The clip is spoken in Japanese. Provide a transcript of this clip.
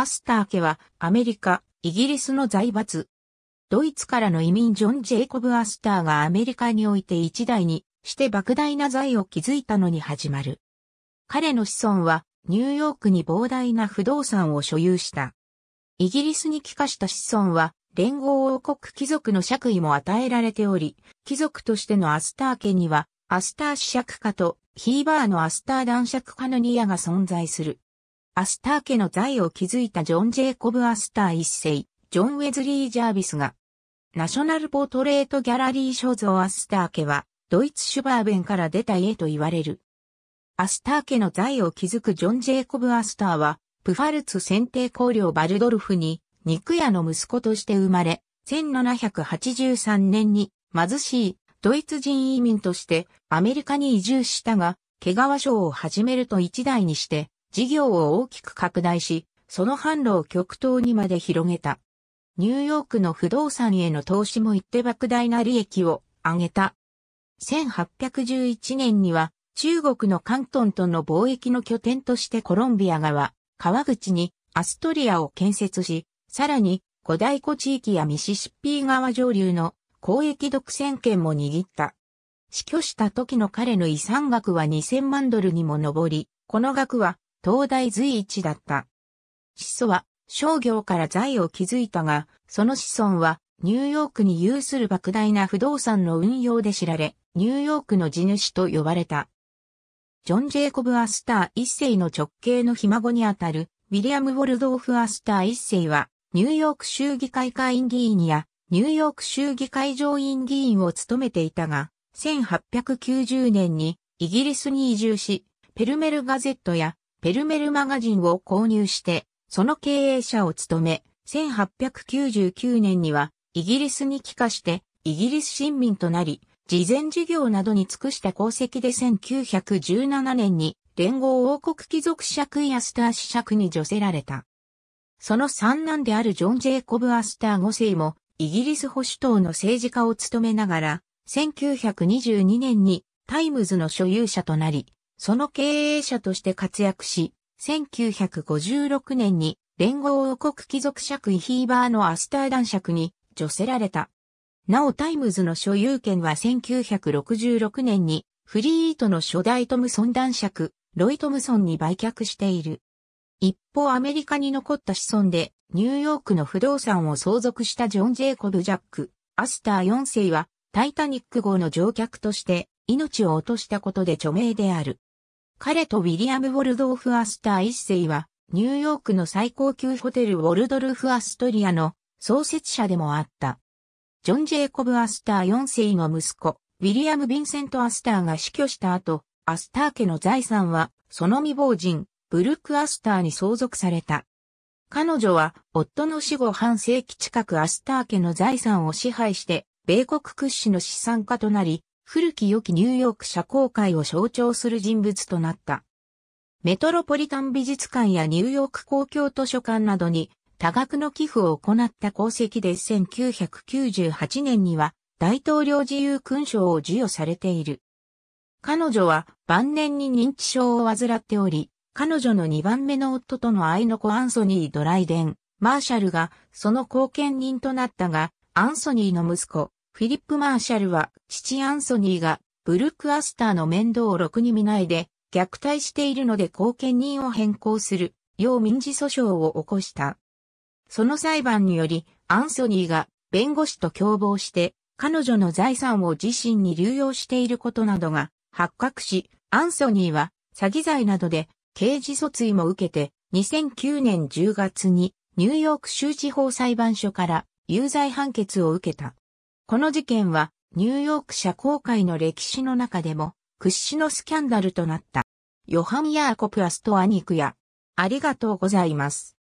アスター家はアメリカ、イギリスの財閥。ドイツからの移民ジョン・ジェイコブ・アスターがアメリカにおいて一代にして莫大な財を築いたのに始まる。彼の子孫はニューヨークに膨大な不動産を所有した。イギリスに帰化した子孫は連合王国貴族の爵位も与えられており、貴族としてのアスター家にはアスター子爵家とヒーバーのアスター男爵家のニアが存在する。アスター家の財を築いたジョン・ジェイコブ・アスター一世、ジョン・ウェズリー・ジャービスが、ナショナル・ポートレート・ギャラリー所蔵アスター家は、ドイツ・シュバーベンから出た家と言われる。アスター家の財を築くジョン・ジェイコブ・アスターは、プファルツ選定公領バルドルフに、肉屋の息子として生まれ、1783年に貧しいドイツ人移民としてアメリカに移住したが、毛皮賞を始めると一代にして事業を大きく拡大し、その販路を極東にまで広げた。ニューヨークの不動産への投資も行って莫大な利益を上げた。1811年には中国の関東との貿易の拠点としてコロンビア側、川口にアストリアを建設し、さらに五大湖地域やミシシッピー川上流の交易独占権も握った。死去した時の彼の遺産額は2000万ドルにも上り、この額は東大随一だった。始祖は商業から財を築いたが、その子孫はニューヨークに有する莫大な不動産の運用で知られ、ニューヨークの地主と呼ばれた。ジョン・ジェイコブ・アスター一世の直系のひ孫にあたる、ウィリアム・ウォルドーフ・アスター一世は、ニューヨーク州議会会員議員や、ニューヨーク州議会上院議員を務めていたが、1890年にイギリスに移住し、ペルメル・ガゼットやペルメルマガジンを購入して、その経営者を務め、1899年にはイギリスに帰化して、イギリス新民となり、事前事業などに尽くした功績で1917年に連合王国貴族爵位アスター子爵に除せられた。その三男であるジョン・ジェイコブ・アスター5世もイギリス保守党の政治家を務めながら、1922年にタイムズの所有者となり、その経営者として活躍し、1956年に連合王国貴族爵位ヒーバーのアスター男爵に除せられた。なおタイムズの所有権は1966年にフリーートの初代トムソン男爵、ロイ・トムソンに売却している。一方アメリカに残った子孫でニューヨークの不動産を相続したジョン・ジェイコブ・ジャック、アスター4世はタイタニック号の乗客として命を落としたことで著名である。彼とウィリアム・ウォルドーフ・アスター一世は、ニューヨークの最高級ホテルウォルドルフ・アストリアの創設者でもあった。ジョン・ジェイコブ・アスター4世の息子、ウィリアム・ヴィンセント・アスターが死去した後、アスター家の財産は、その未亡人、ブルック・アスターに相続された。彼女は、夫の死後半世紀近くアスター家の財産を支配して、米国屈指の資産家となり、古き良きニューヨーク社交界を象徴する人物となった。メトロポリタン美術館やニューヨーク公共図書館などに多額の寄付を行った功績で1998年には大統領自由勲章を授与されている。彼女は晩年に認知症を患っており、彼女の2番目の夫との愛の子アンソニー・ドライデン、マーシャルがその後見人となったが、アンソニーの息子、フィリップ・マーシャルは父アンソニーがブルック・アスターの面倒をろくに見ないで虐待しているので後見人を変更するよう民事訴訟を起こした。その裁判によりアンソニーが弁護士と共謀して彼女の財産を自身に流用していることなどが発覚し、アンソニーは詐欺罪などで刑事訴追も受けて2009年10月にニューヨーク州地方裁判所から有罪判決を受けた。この事件は、ニューヨーク社公開の歴史の中でも、屈指のスキャンダルとなった。ヨハン・ヤーコプ・アストアニクヤ。ありがとうございます。